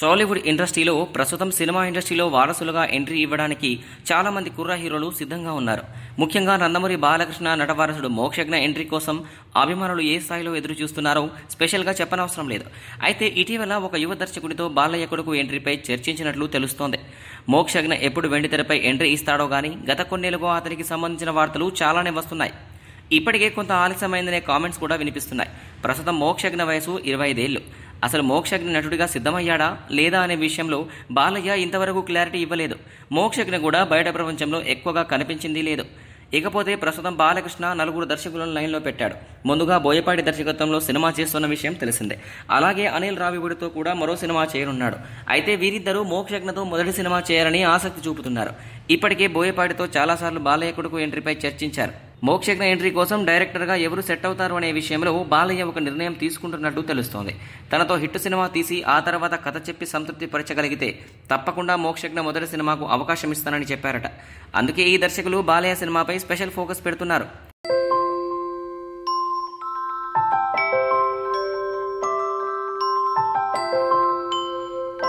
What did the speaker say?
టాలీవుడ్ ఇండస్ట్రీలో ప్రస్తుతం సినిమా ఇండస్ట్రీలో వారసులుగా ఎంట్రీ ఇవ్వడానికి చాలామంది కుర్ర హీరోలు సిద్ధంగా ఉన్నారు ముఖ్యంగా నందమూరి బాలకృష్ణ నటవారసుడు మోక్షజ్ఞ ఎంట్రీ కోసం అభిమానులు ఏ స్థాయిలో ఎదురు చూస్తున్నారో స్పెషల్గా చెప్పనవసరం లేదు అయితే ఇటీవల ఒక యువ దర్శకుడితో బాలయ్య కొడుకు ఎంట్రీపై చర్చించినట్లు తెలుస్తోంది మోక్షజ్ఞ ఎప్పుడు వెండితెరపై ఎంట్రీ ఇస్తాడో కానీ గత కొన్నేళ్లుగా అతనికి సంబంధించిన వార్తలు చాలానే వస్తున్నాయి ఇప్పటికే కొంత ఆలస్యమైందనే కామెంట్స్ కూడా వినిపిస్తున్నాయి ప్రస్తుతం మోక్షజ్ఞ వయసు ఇరవై ఐదేళ్లు అసలు మోక్షజ్ఞ నటుడిగా సిద్ధమయ్యాడా లేదా అనే విషయంలో బాలయ్య ఇంతవరకు క్లారిటీ ఇవ్వలేదు మోక్షజ్ఞ కూడా బయట ప్రపంచంలో ఎక్కువగా కనిపించింది లేదు ఇకపోతే ప్రస్తుతం బాలకృష్ణ నలుగురు దర్శకులను లైన్లో పెట్టాడు ముందుగా బోయపాటి దర్శకత్వంలో సినిమా చేస్తున్న విషయం తెలిసిందే అలాగే అనిల్ రావివుడితో కూడా మరో సినిమా చేయనున్నాడు అయితే వీరిద్దరూ మోక్షజ్ఞతో మొదటి సినిమా చేయాలని ఆసక్తి చూపుతున్నారు ఇప్పటికే బోయపాటితో చాలాసార్లు బాలయ్య కొడుకు ఎంట్రీపై చర్చించారు మోక్షజ్ఞ ఎంట్రీ కోసం డైరెక్టర్గా ఎవరు సెట్ అవుతారు అనే విషయంలో బాలయ్య ఒక నిర్ణయం తీసుకుంటున్నట్టు తెలుస్తోంది తనతో హిట్ సినిమా తీసి ఆ తర్వాత కథ చెప్పి సంతృప్తి పరచగలిగితే తప్పకుండా మోక్షజ్ఞ మొదటి సినిమాకు అవకాశం ఇస్తానని చెప్పారట అందుకే ఈ దర్శకులు బాలయ్య సినిమాపై స్పెషల్ ఫోకస్ పెడుతున్నారు